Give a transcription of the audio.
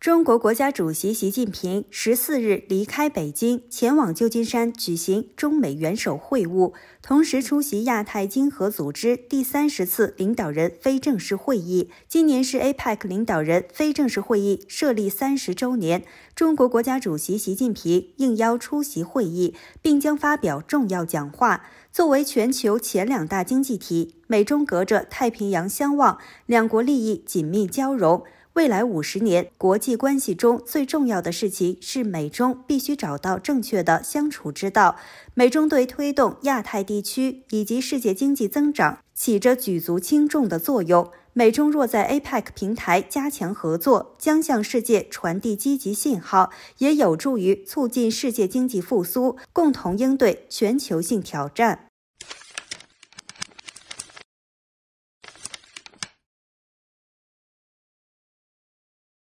中国国家主席习近平十四日离开北京，前往旧金山举行中美元首会晤，同时出席亚太经合组织第三十次领导人非正式会议。今年是 APEC 领导人非正式会议设立三十周年，中国国家主席习近平应邀出席会议，并将发表重要讲话。作为全球前两大经济体，美中隔着太平洋相望，两国利益紧密交融。未来五十年，国际关系中最重要的事情是美中必须找到正确的相处之道。美中对推动亚太地区以及世界经济增长起着举足轻重的作用。美中若在 APEC 平台加强合作，将向世界传递积极信号，也有助于促进世界经济复苏，共同应对全球性挑战。